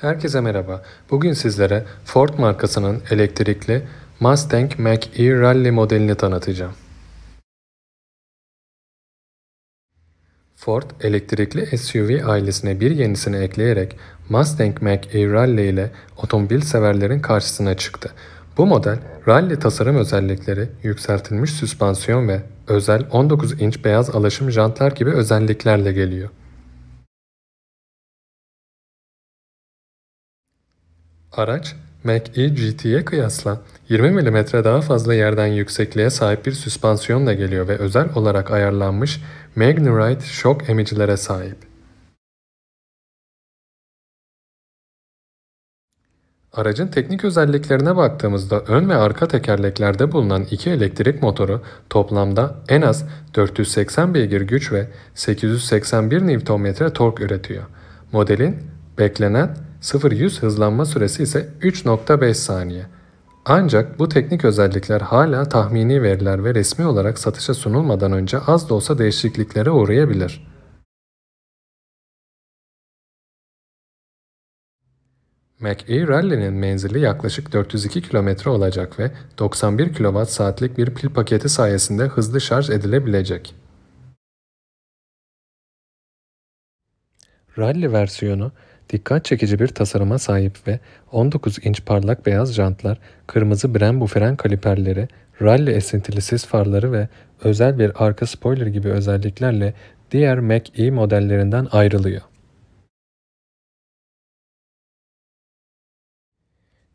Herkese merhaba. Bugün sizlere Ford markasının elektrikli Mustang Mach-E Rally modelini tanıtacağım. Ford, elektrikli SUV ailesine bir yenisini ekleyerek Mustang Mach-E Rally ile otomobil severlerin karşısına çıktı. Bu model, rally tasarım özellikleri, yükseltilmiş süspansiyon ve özel 19 inç beyaz alaşım jantlar gibi özelliklerle geliyor. Araç Mac-E GT'ye kıyasla 20 mm daha fazla yerden yüksekliğe sahip bir süspansiyonla geliyor ve özel olarak ayarlanmış MagnaRide şok emicilere sahip. Aracın teknik özelliklerine baktığımızda ön ve arka tekerleklerde bulunan iki elektrik motoru toplamda en az 480 beygir güç ve 881 Nm tork üretiyor. Modelin beklenen 0-100 hızlanma süresi ise 3.5 saniye. Ancak bu teknik özellikler hala tahmini veriler ve resmi olarak satışa sunulmadan önce az da olsa değişikliklere uğrayabilir. McE Rally'nin menzili yaklaşık 402 km olacak ve 91 kWh saatlik bir pil paketi sayesinde hızlı şarj edilebilecek. Rally versiyonu Dikkat çekici bir tasarıma sahip ve 19 inç parlak beyaz jantlar, kırmızı Brembo fren kaliperleri, rally esintili sis farları ve özel bir arka spoiler gibi özelliklerle diğer Mac E modellerinden ayrılıyor.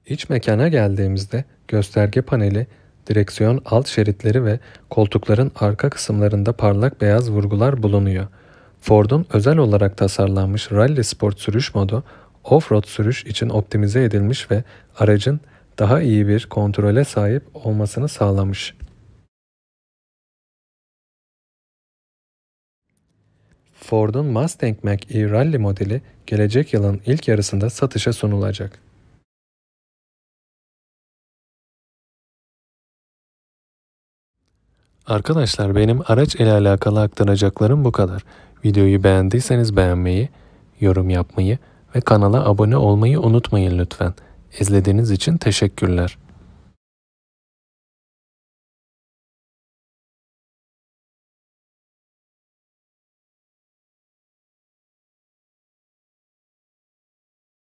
İç mekana geldiğimizde gösterge paneli, direksiyon alt şeritleri ve koltukların arka kısımlarında parlak beyaz vurgular bulunuyor. Ford'un özel olarak tasarlanmış rally sport sürüş modu, off-road sürüş için optimize edilmiş ve aracın daha iyi bir kontrole sahip olmasını sağlamış. Ford'un Mustang Mach-E Rally modeli gelecek yılın ilk yarısında satışa sunulacak. Arkadaşlar benim araç ile alakalı aktaracaklarım bu kadar. Videoyu beğendiyseniz beğenmeyi, yorum yapmayı ve kanala abone olmayı unutmayın lütfen. İzlediğiniz için teşekkürler.